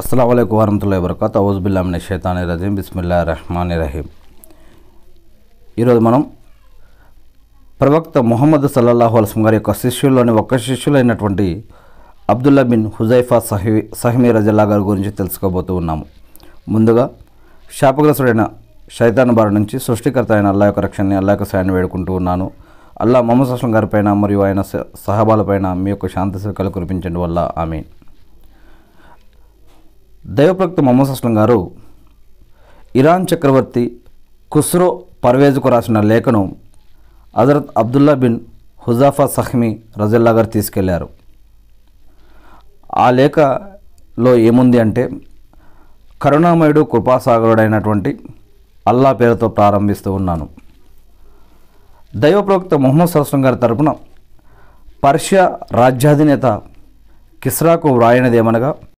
అస్సలం అయికు వరహతుల్లా వరకత్ ఔజుబుల్లామిన షేతాని రజీం బిస్మిల్లా రహమాన్ రహీం ఈరోజు మనం ప్రవక్త ముహమ్మద్ సల్లల్లాహు అలస్మ్ గారి యొక్క శిష్యుల్లోని ఒక్క శిష్యులైనటువంటి అబ్దుల్లా బిన్ హుజైఫా సహి సహిమీ రజల్లా గారి గురించి తెలుసుకోబోతూ ఉన్నాము ముందుగా శాపగ్రస్తుడైన శైతాన్ బారి నుంచి సృష్టికర్త అయిన అల్లా యొక్క రక్షణని అల్లా యొక్క సాయాన్ని వేడుకుంటూ ఉన్నాను అల్లా మొహమ్మద్ అస్లం గారిపైన మరియు ఆయన సహబాలపైన మీ యొక్క శాంతి సుఖాలు కురిపించండి వల్ల ఆమె దైవప్రక్త మొహమ్మద్ అస్లం గారు ఇరాన్ చక్రవర్తి ఖుస్రో పర్వేజ్కు రాసిన లేఖను హజరత్ అబ్దుల్లా బిన్ హుజాఫా సహ్మీ రజల్లా గారు తీసుకెళ్లారు ఆ లేఖలో ఏముంది అంటే కరుణామయుడు కృపాసాగరుడైనటువంటి అల్లా పేరుతో ప్రారంభిస్తూ ఉన్నాను దైవప్రవక్త మొహమ్మద్ సరస్వం గారి తరపున పర్షియా రాజ్యాధినేత కిస్రాకు వ్రాయనిదేమనగా